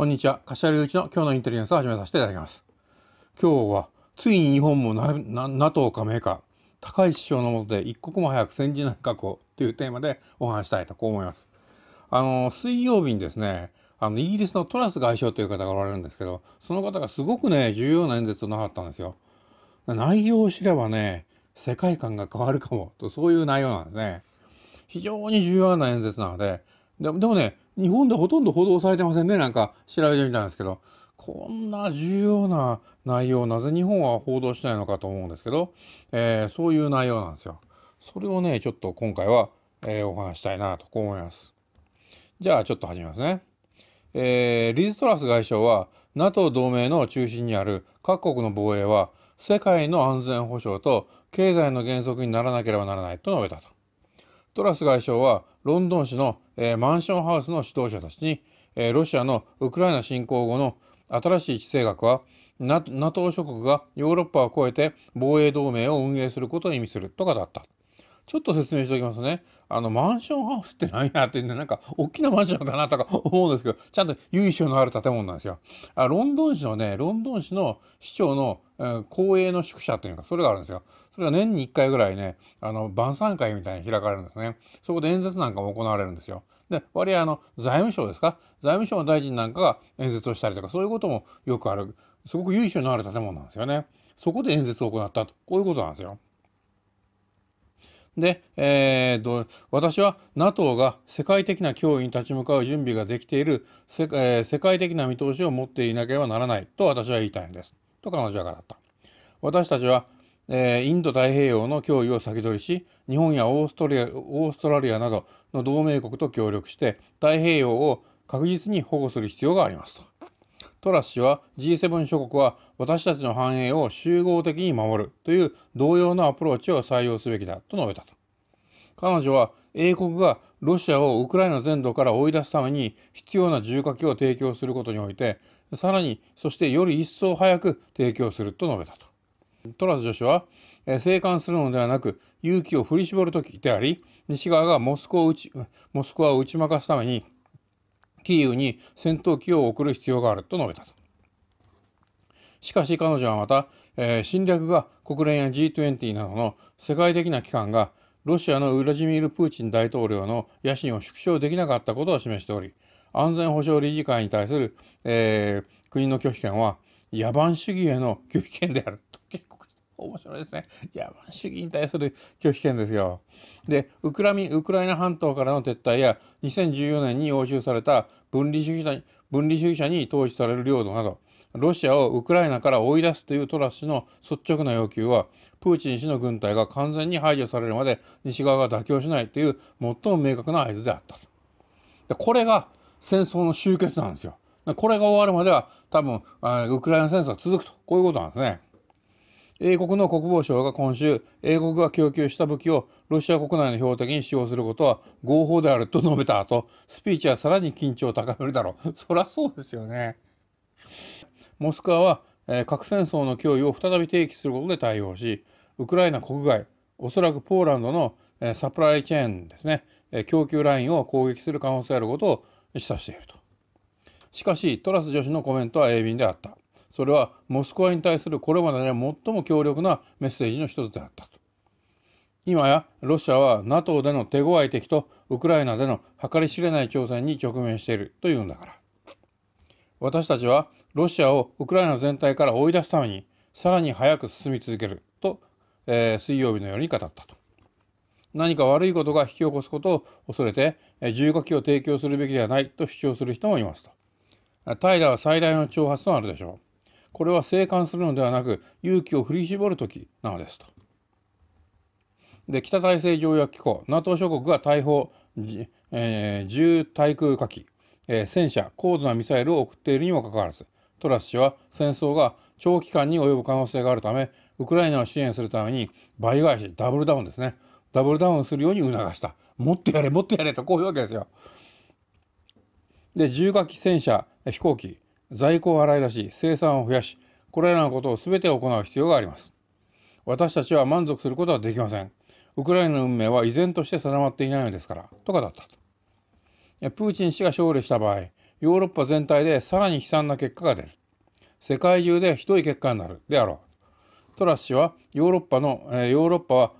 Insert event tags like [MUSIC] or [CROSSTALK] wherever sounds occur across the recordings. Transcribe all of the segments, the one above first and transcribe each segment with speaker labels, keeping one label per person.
Speaker 1: こんにちは。柏隆一の今日のインテリジェンスを始めさせていただきます。今日は、ついに日本も NATO 加盟か、高い首相のもとで一刻も早く戦時内閣保というテーマでお話したいとこう思います。あの、水曜日にですね、あのイギリスのトラス外相という方がおられるんですけど、その方がすごくね、重要な演説をなさったんですよ。内容を知ればね、世界観が変わるかもと、そういう内容なんですね。非常に重要な演説なので、でもね、日本でほとんど報道されてませんねなんか調べてみたんですけどこんな重要な内容なぜ日本は報道しないのかと思うんですけど、えー、そういう内容なんですよ。それをねちょっと今回は、えー、お話したいなとこう思います。じゃあちょっと始めますね。えー、リズ・トラス外相は NATO 同盟の中心にある各国の防衛は世界の安全保障と経済の原則にならなければならないと述べたと。トラス外相はロンドン市の、えー、マンションハウスの指導者たちに、えー、ロシアのウクライナ侵攻後の新しい地政学は NATO 諸国がヨーロッパを超えて防衛同盟を運営することを意味すると語った。ちょっと説明しておきますね。あのマンションハウスって何やってん、ね、なんか大きなマンションかなとか [LAUGHS] 思うんですけどちゃんと由緒のある建物なんですよ。あロンドン市のねロンドン市の市長の、えー、公営の宿舎っていうかそれがあるんですよ。それが年に1回ぐらいねあの晩餐会みたいに開かれるんですね。そこで演説なんかも行われるんですよ。で割合あの財務省ですか財務省の大臣なんかが演説をしたりとかそういうこともよくあるすごく由緒のある建物なんですよね。そこで演説を行ったとこういうことなんですよ。で、えー、私は NATO が世界的な脅威に立ち向かう準備ができている世,、えー、世界的な見通しを持っていなければならないと私は言いたいんです。と彼女は語った。私たちは、えー、インド太平洋の脅威を先取りし日本やオーストリアオーストラリアなどの同盟国と協力して太平洋を確実に保護する必要がありますと。トラス氏は G7 諸国は私たちの繁栄を集合的に守るという同様のアプローチを採用すべきだと述べたと。彼女は英国がロシアをウクライナ全土から追い出すために必要な重火器を提供することにおいてさらにそしてより一層早く提供すると述べたと。トラス女子は静観するのではなく勇気を振り絞る時であり西側がモスクワを打ちモスクワを打ち負かすためにキーウに戦闘機を送る必要があると述べたと。しかし彼女はまた、えー、侵略が国連や G20 などの世界的な機関がロシアのウラジミール・プーチン大統領の野心を縮小できなかったことを示しており安全保障理事会に対する、えー、国の拒否権は野蛮主義への拒否権であると結構面白いですね野蛮主義に対する拒否権ですよ。でウクラミウクライナ半島からの撤退や2014年に押収された分離主義者に分離主義者に統治される領土などロシアをウクライナから追い出すというトラス氏の率直な要求はプーチン氏の軍隊が完全に排除されるまで西側が妥協しないという最も明確な合図であったと。でこれが戦争の終結なんですよ。これが終わるまでは多分ウクライナ戦争は続くとこういうことなんですね。英国の国防省が今週英国が供給した武器をロシア国内の標的に使用することは合法であると述べた後スピーチはさらに緊張を高めるだろうそりゃそうですよねモスクワは、核戦争の脅威を再び提起することで対応しウクライナ国外おそらくポーランドの、サプライチェーンですね、えー、供給ラインを攻撃する可能性あることを示唆しているとしかしトラス女子のコメントは鋭敏であったそれはモスクワに対するこれまでで最も強力なメッセージの一つであったと今やロシアは NATO での手強い敵とウクライナでの計り知れない挑戦に直面しているというんだから私たちはロシアをウクライナ全体から追い出すためにさらに早く進み続けると、えー、水曜日のように語ったと何か悪いことが引き起こすことを恐れて重火器を提供するべきではないと主張する人もいますと怠惰は最大の挑発となるでしょうこれは静観するのではなく勇気を振り絞る時なのですとで北大西洋条約機構 NATO 諸国が大砲、えー、重対空火器え戦車高度なミサイルを送っているにもかかわらずトラス氏は戦争が長期間に及ぶ可能性があるためウクライナを支援するために倍返しダブルダウンですねダブルダウンするように促したもっとやれもっとやれとこういうわけですよ。で重火器戦車飛行機在庫を払い出し生産を増やしこれらのことを全て行う必要があります。私たちは満足することはできません。ウクライナの運命は依然として定まっていないのですからとかだったと。プーチン氏が勝利した場合ヨーロッパ全体でさらに悲惨な結果が出る世界中でひどい結果になるであろうトラス氏はヨーロッパのヨーロッパは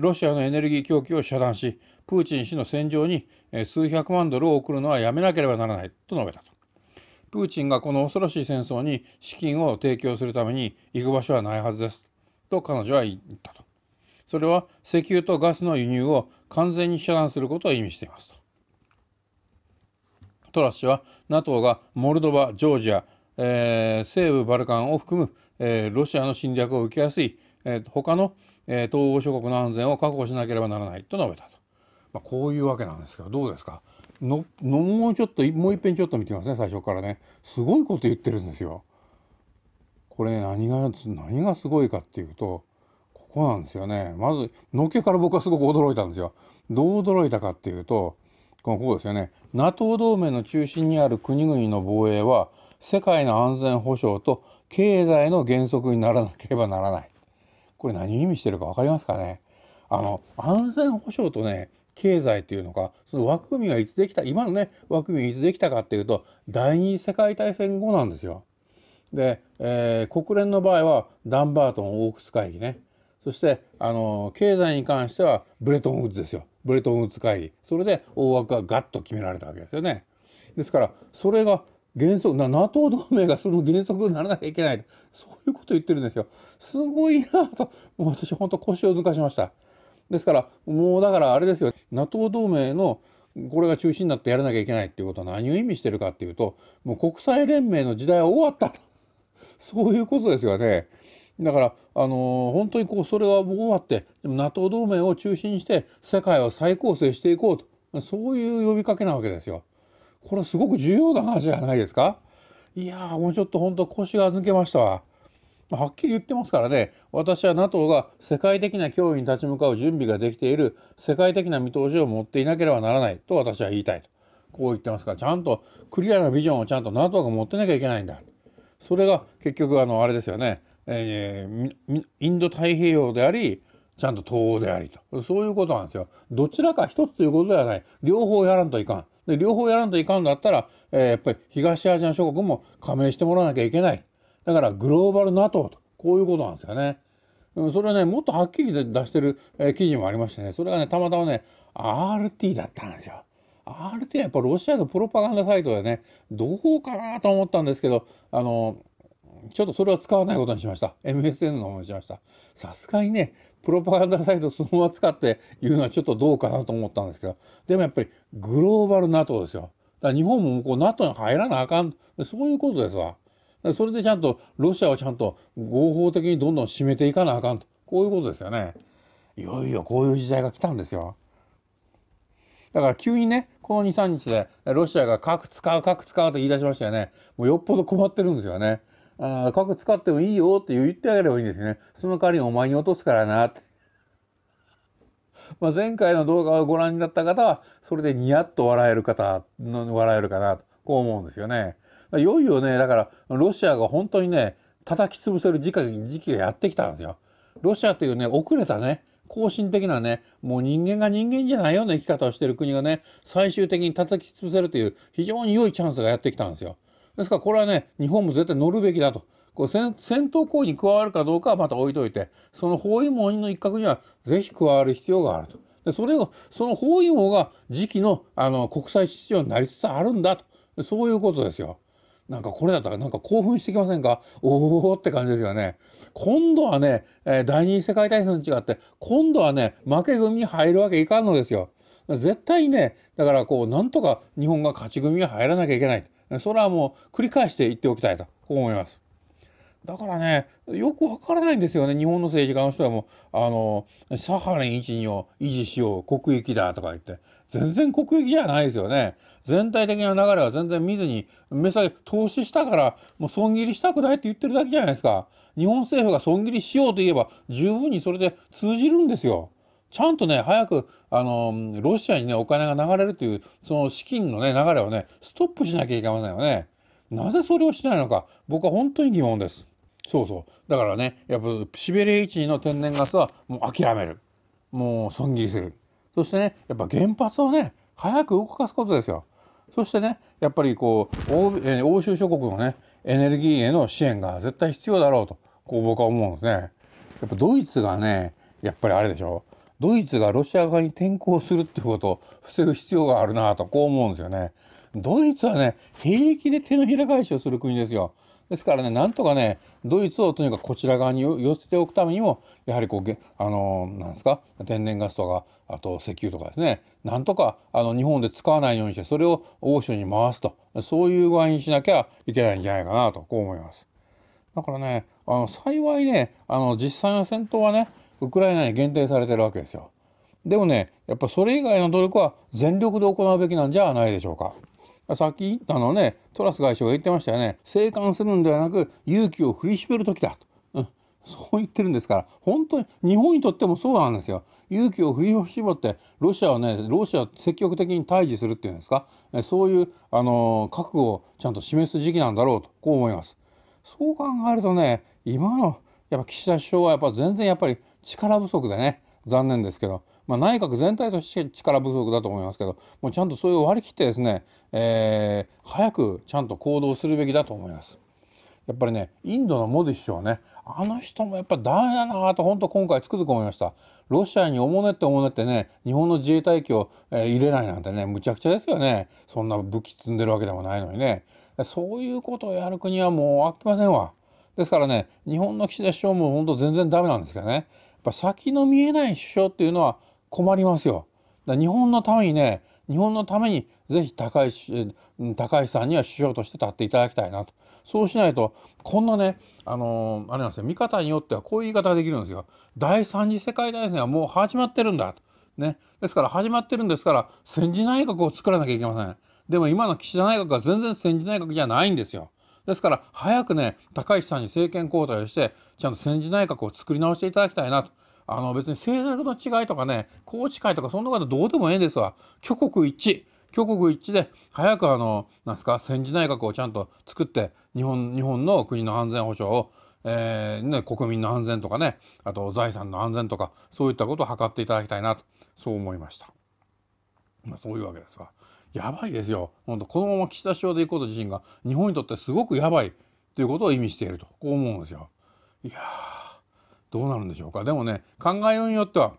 Speaker 1: ロシアのエネルギー供給を遮断しプーチン氏の戦場に数百万ドルを送るのはやめなければならないと述べたとプーチンがこの恐ろしい戦争に資金を提供するために行く場所はないはずですと彼女は言ったとそれは石油とガスの輸入を完全に遮断することを意味していますとトラス氏は NATO がモルドバ、ジョージア、えー、西部バルカンを含む、えー、ロシアの侵略を受けやすい、えー、他の、えー、東欧諸国の安全を確保しなければならないと述べたと、まあ、こういうわけなんですけどどうですかののもうちょっともう一遍ちょっと見てみますね最初からねすごいこと言ってるんですよ。これ、ね、何が何がすごいかっていうとここなんですよねまずのっけから僕はすごく驚いたんですよ。どう驚いたかっていうとここですよね NATO 同盟の中心にある国々の防衛は世界の安全保障と経済の原則にならなければならないこれ何意味してるか分かりますかねあの安全保障とね経済っていうのかその枠組みがいつできた今のね枠組みがいつできたかっていうと第二次世界大戦後なんですよ。で、えー、国連の場合はダンバートン・オークス会議ねそしてあの経済に関してはブレトンウッズですよブレトンウッズ会議それで大枠がガッと決められたわけですよね。ですからそれが原則な NATO 同盟がその原則にならなきゃいけないそういうことを言ってるんですよ。すごいなともう私本当腰を抜かしました。ですからもうだからあれですよ NATO 同盟のこれが中心になってやらなきゃいけないっていうことは何を意味してるかっていうともう国際連盟の時代は終わったそういうことですよね。だからあの本当にこうそれは僕はあって NATO 同盟を中心にして世界を再構成していこうとそういう呼びかけなわけですよ。これすごく重要な話じゃないですか。いやもうちょっと本当腰が抜けましたわ。はっきり言ってますからね私は NATO が世界的な脅威に立ち向かう準備ができている世界的な見通しを持っていなければならないと私は言いたいとこう言ってますからちゃんとクリアなビジョンをちゃんと NATO が持ってなきゃいけないんだそれが結局あのあれですよねえー、インド太平洋でありちゃんと東欧でありとそういうことなんですよ。どちらか一つということではない両方やらんといかん。で両方やらんといかんだったら、えー、やっぱり東アジア諸国も加盟してもらわなきゃいけない。だからグローバル NATO とこういうことなんですよね。それはねもっとはっきり出してる、えー、記事もありましてねそれがねたまたまね RT だったんですよ。RT はやっぱロシアのプロパガンダサイトでねどうかなと思ったんですけどあのちょっとそれは使わないことにしました。MSN の方にしました。さすがにね、プロパガンダサイトそのまま使って言うのはちょっとどうかなと思ったんですけど、でもやっぱりグローバル NATO ですよ。だから日本も向こう NATO に入らなあかん。そういうことですわ。それでちゃんとロシアをちゃんと合法的にどんどん締めていかなあかんと。こういうことですよね。いよいよこういう時代が来たんですよ。だから急にね、この2、3日でロシアが核使う、核使うと言い出しましたよね。もうよっぽど困ってるんですよね。あ核使ってもいいよって言ってあげればいいんですね。その代わりにお前に落とすからなって。[LAUGHS] まあ、前回の動画をご覧になった方は、それでニヤッと笑える方、笑えるかなと、こう思うんですよね。いよいよね、だから、ロシアが本当にね、叩き潰せる時期がやってきたんですよ。ロシアというね、遅れたね、後進的なね、もう人間が人間じゃないような生き方をしてる国がね、最終的に叩き潰せるという非常に良いチャンスがやってきたんですよ。ですからこれはね日本も絶対乗るべきだとこう戦闘行為に加わるかどうかはまた置いといてその包囲網の一角にはぜひ加わる必要があるとでそれをその包囲網が次期のあの国際秩序になりつつあるんだとそういうことですよ。なんかこれだったらなんか興奮してきませんかおおって感じですよね。今度はね、えー、第二次世界大戦と違って今度はね負け組に入るわけいかんのですよ。絶対ねだからこうなんとか日本が勝ち組に入らなきゃいけないそれはもう繰り返して言っておきたいとこう思います。だからねよくわからないんですよね日本の政治家の人はもうあのサハリン12を維持しよう国益だとか言って全然国益じゃないですよね全体的な流れは全然見ずに目先投資したからもう損切りしたくないって言ってるだけじゃないですか日本政府が損切りしようと言えば十分にそれで通じるんですよ。ちゃんとね、早く、あの、ロシアにね、お金が流れるという、その資金のね、流れをね、ストップしなきゃいけませんよね。なぜそれをしないのか、僕は本当に疑問です。そうそう。だからね、やっぱシベリア1位の天然ガスはもう諦める。もう損切りする。そしてね、やっぱ原発をね、早く動かすことですよ。そしてね、やっぱりこう、欧,、え欧州諸国のね、エネルギーへの支援が絶対必要だろうと、こう僕は思うんですね。やっぱドイツがね、やっぱりあれでしょ。ドイツがロシア側に転向するってことを防ぐ必要があるなとこう思うんですよね。ドイツはね平気で手のひら返しをする国ですよ。ですからねなんとかねドイツをとにかくこちら側に寄せておくためにもやはりこうあのなんですか天然ガスとかあと石油とかですねなんとかあの日本で使わないようにしてそれを欧州に回すとそういう具合にしなきゃいけないんじゃないかなとこう思います。だからねあの幸いねあの実際の戦闘はねウクライナに限定されてるわけですよ。でもねやっぱそれ以外の努力は全力で行うべきなんじゃないでしょうか。さっきあのねトラス外相が言ってましたよね静観するんではなく勇気を振り絞る時だと、うん、そう言ってるんですから本当に日本にとってもそうなんですよ勇気を振り絞ってロシアをねロシアを積極的に対峙するっていうんですかそういうあの覚悟をちゃんと示す時期なんだろうとこう思います。そう考えるとね今のやっぱ岸田首相はやっぱ全然やっぱり力不足でね残念ですけど、まあ、内閣全体として力不足だと思いますけどもうちゃんとそれを割り切ってですね、えー、早くちゃんと行動するべきだと思います。やっぱりねインドのモディ首相ねあの人もやっぱダメだなと本当今回つくづく思いました。ロシアにおもねっておもねってね日本の自衛隊機を、えー、入れないなんてねむちゃくちゃですよねそんな武器積んでるわけでもないのにねそういうことをやる国はもうあきませんわですからね日本の岸田首相も本当全然ダメなんですけどねぱ先の見えない首相っていうのは困りますよ。だ日本のためにね日本のためにぜひ高市高市さんには首相として立っていただきたいなとそうしないとこんなねあのー、あれなんですよ見方によってはこういう言い方ができるんですよ。第三次世界大戦はもう始まってるんだと。ね、ですから始まってるんですから戦時内閣を作らなきゃいけません。でも今の岸田内閣は全然戦時内閣じゃないんですよ。ですから早くね高市さんに政権交代をしてちゃんと戦時内閣を作り直していただきたいなと。あの別に政策の違いとかね宏池会とかそんなことどうでもええんですわ挙国一致挙国一致で早くあのなんすか戦時内閣をちゃんと作って日本日本の国の安全保障を、えーね、国民の安全とかねあと財産の安全とかそういったことを図っていただきたいなとそう思いました。まあ、そういうわけですわ。やばいですよ。本当このまま岸田首相で行くこと自身が日本にとってすごくやばいということを意味しているとこう思うんですよ。いやどうなるんでしょうか。でもね考えようによっては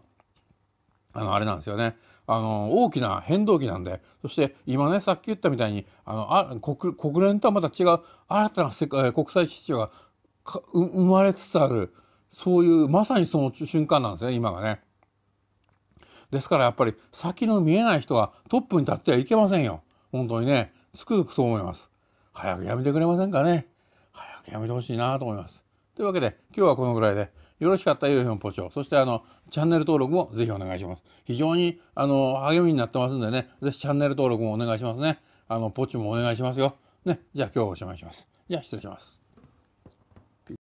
Speaker 1: あのあれなんですよね。あの大きな変動期なんでそして今ねさっき言ったみたいにあのあ国国連とはまた違う新たな世界国際秩序が生まれつつあるそういうまさにその瞬間なんですね今がね。ですからやっぱり先の見えない人はトップに立ってはいけませんよ本当にねつくづくそう思います早くやめてくれませんかね早くやめてほしいなと思いますというわけで今日はこのぐらいでよろしかったらよい本ポチョそしてあのチャンネル登録もぜひお願いします非常にあの励みになってますんでねぜひチャンネル登録もお願いしますねあのポチもお願いしますよねじゃあ今日はおしまいしますじゃあ失礼します